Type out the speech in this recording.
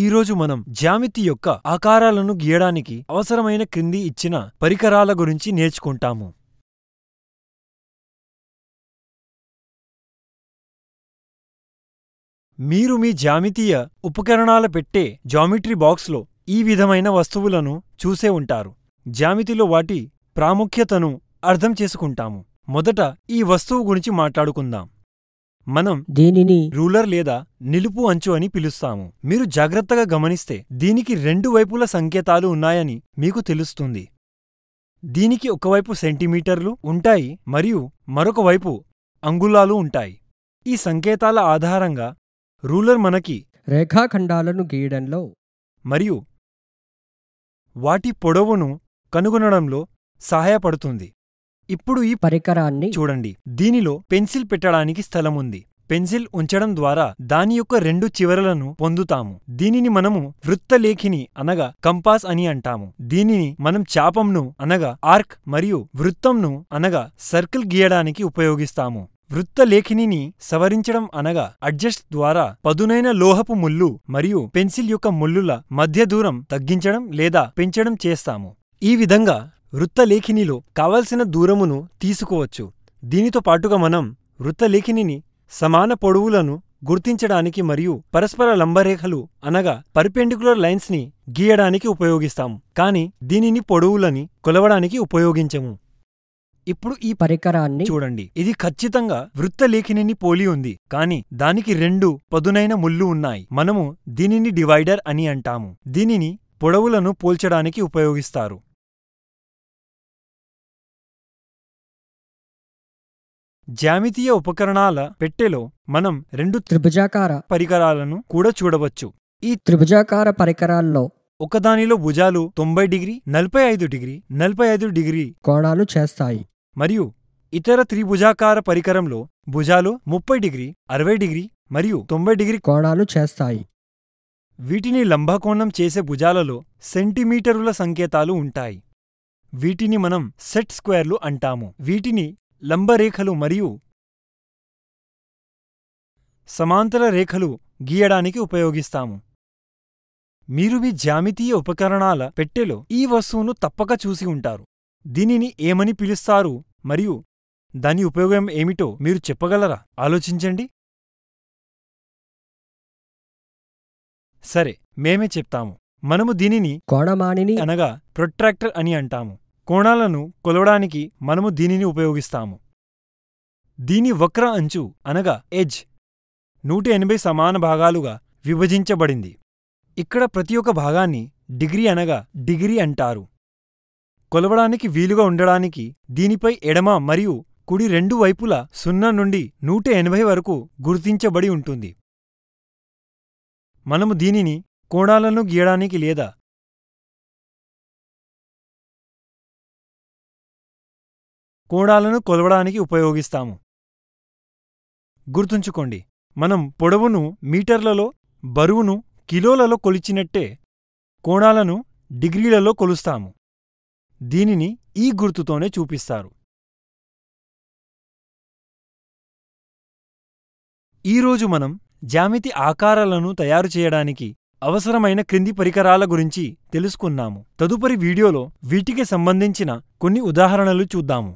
ఈరోజు మనం జ్యామితి యొక్క ఆకారాలను గీయడానికి అవసరమైన క్రింది ఇచ్చిన పరికరాల గురించి నేర్చుకుంటాము మీరు మీ జ్యామితీయ ఉపకరణాల పెట్టే జామిట్రీ బాక్స్లో ఈ విధమైన వస్తువులను చూసే ఉంటారు జ్యామితిలో వాటి ప్రాముఖ్యతను అర్థం చేసుకుంటాము మొదట ఈ వస్తువు గురించి మాట్లాడుకుందాం మనం దీనిని రూలర్ లేదా నిలుపు అంచు అని పిలుస్తాము మీరు జాగ్రత్తగా గమనిస్తే దీనికి రెండు వైపుల సంకేతాలు ఉన్నాయని మీకు తెలుస్తుంది దీనికి ఒకవైపు సెంటీమీటర్లు ఉంటాయి మరియు మరొక వైపు అంగుళాలు ఉంటాయి ఈ సంకేతాల ఆధారంగా రూలర్ మనకి రేఖాఖండాలను గీయడంలో మరియు వాటి పొడవును కనుగొనడంలో సహాయపడుతుంది ఇప్పుడు ఈ పరికరాన్ని చూడండి దీనిలో పెన్సిల్ పెట్టడానికి స్థలం ఉంది పెన్సిల్ ఉంచడం ద్వారా దాని యొక్క రెండు చివరలను పొందుతాము దీనిని మనము వృత్తలేఖిని అనగా కంపాస్ అని అంటాము దీనిని మనం చాపంను అనగా ఆర్క్ మరియు వృత్తంను అనగా సర్కిల్ గీయడానికి ఉపయోగిస్తాము వృత్తలేఖిని సవరించడం అనగా అడ్జస్ట్ ద్వారా పదునైన లోహపు ముళ్ళు మరియు పెన్సిల్ యొక్క ముళ్ళుల మధ్య దూరం తగ్గించడం లేదా పెంచడం చేస్తాము ఈ విధంగా వృత్తలేఖినిలో కావలసిన దూరమును తీసుకోవచ్చు దీనితో పాటుగా మనం వృత్తలేఖినిని సమాన పొడవులను గుర్తించడానికి మరియు పరస్పర లంబరేఖలు అనగా పర్పెండికులర్ లైన్స్ ని గీయడానికి ఉపయోగిస్తాము కానీ దీనిని పొడవులని కొలవడానికి ఉపయోగించము ఇప్పుడు ఈ పరికరాన్ని చూడండి ఇది ఖచ్చితంగా వృత్తలేఖిని పోలి ఉంది కాని దానికి రెండు పదునైన ముళ్ళు ఉన్నాయి మనము దీనిని డివైడర్ అని అంటాము దీనిని పొడవులను పోల్చడానికి ఉపయోగిస్తారు జ్యామితీయ ఉపకరణాల పెట్టెలో మనం రెండు త్రిభుజాకార పరికరాలను కూడా చూడవచ్చు ఈ త్రిభుజాకార పరికరాల్లో ఒకదానిలో భుజాలు తొంభై డిగ్రీ నలభై ఐదు డిగ్రీ నలభై ఐదు డిగ్రీ కోణాలు చేస్తాయి మరియు ఇతర త్రిభుజాకార పరికరంలో భుజాలు ముప్పై డిగ్రీ అరవై డిగ్రీ మరియు తొంభై డిగ్రీ కోణాలు చేస్తాయి వీటిని లంబకోణం చేసే భుజాలలో సెంటీమీటరుల సంకేతాలు ఉంటాయి వీటిని మనం సెట్ స్క్వేర్లు అంటాము వీటిని లంబరేఖలు మరియు సమాంతర రేఖలు గీయడానికి ఉపయోగిస్తాము మీరు మీ జ్యామితీయ ఉపకరణాల పెట్టెలో ఈ వస్తువును తప్పక చూసి ఉంటారు దీనిని ఏమని పిలుస్తారు మరియు దాని ఉపయోగం ఏమిటో మీరు చెప్పగలరా ఆలోచించండి సరే మేమే చెప్తాము మనము దీనిని కోడమాణిని అనగా ప్రొట్రాక్టర్ అని అంటాము కోణాలను కొలవడానికి మనము దీనిని ఉపయోగిస్తాము దీని వక్ర అంచు అనగా ఎజ్ నూట ఎనభై సమాన భాగాలుగా విభజించబడింది ఇక్కడ ప్రతి ఒక్క భాగాన్ని డిగ్రీ అనగా డిగ్రీ అంటారు కొలవడానికి వీలుగా ఉండడానికి దీనిపై ఎడమ మరియు కుడి రెండు వైపులా సున్నా నుండి నూట ఎనభై వరకు గుర్తించబడి ఉంటుంది మనము దీనిని కోణాలను గీయడానికి లేదా కోణాలను కొలవడానికి ఉపయోగిస్తాము గుర్తుంచుకోండి మనం పొడవును మీటర్లలో బరువును కిలోలలో కొలిచినట్టే కోణాలను డిగ్రీలలో కొలుస్తాము దీనిని ఈ గుర్తుతోనే చూపిస్తారు ఈరోజు మనం జ్యామితి ఆకారాలను తయారు చేయడానికి అవసరమైన క్రింది పరికరాల గురించి తెలుసుకున్నాము తదుపరి వీడియోలో వీటికి సంబంధించిన కొన్ని ఉదాహరణలు చూద్దాము